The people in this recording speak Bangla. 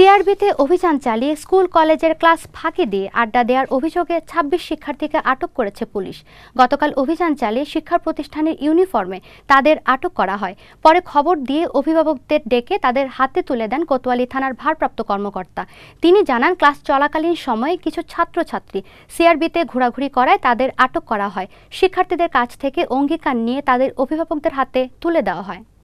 সিআরবিতে অভিযান চালিয়ে স্কুল কলেজের ক্লাস ফাঁকি দিয়ে আড্ডা দেওয়ার অভিযোগে ২৬ শিক্ষার্থীকে আটক করেছে পুলিশ গতকাল অভিযান চালিয়ে শিক্ষা প্রতিষ্ঠানের ইউনিফর্মে তাদের আটক করা হয় পরে খবর দিয়ে অভিভাবকদের ডেকে তাদের হাতে তুলে দেন কোতোয়ালি থানার ভারপ্রাপ্ত কর্মকর্তা তিনি জানান ক্লাস চলাকালীন সময়ে কিছু ছাত্রছাত্রী সিআরবিতে ঘোরাঘুরি করায় তাদের আটক করা হয় শিক্ষার্থীদের কাছ থেকে অঙ্গীকার নিয়ে তাদের অভিভাবকদের হাতে তুলে দেওয়া হয়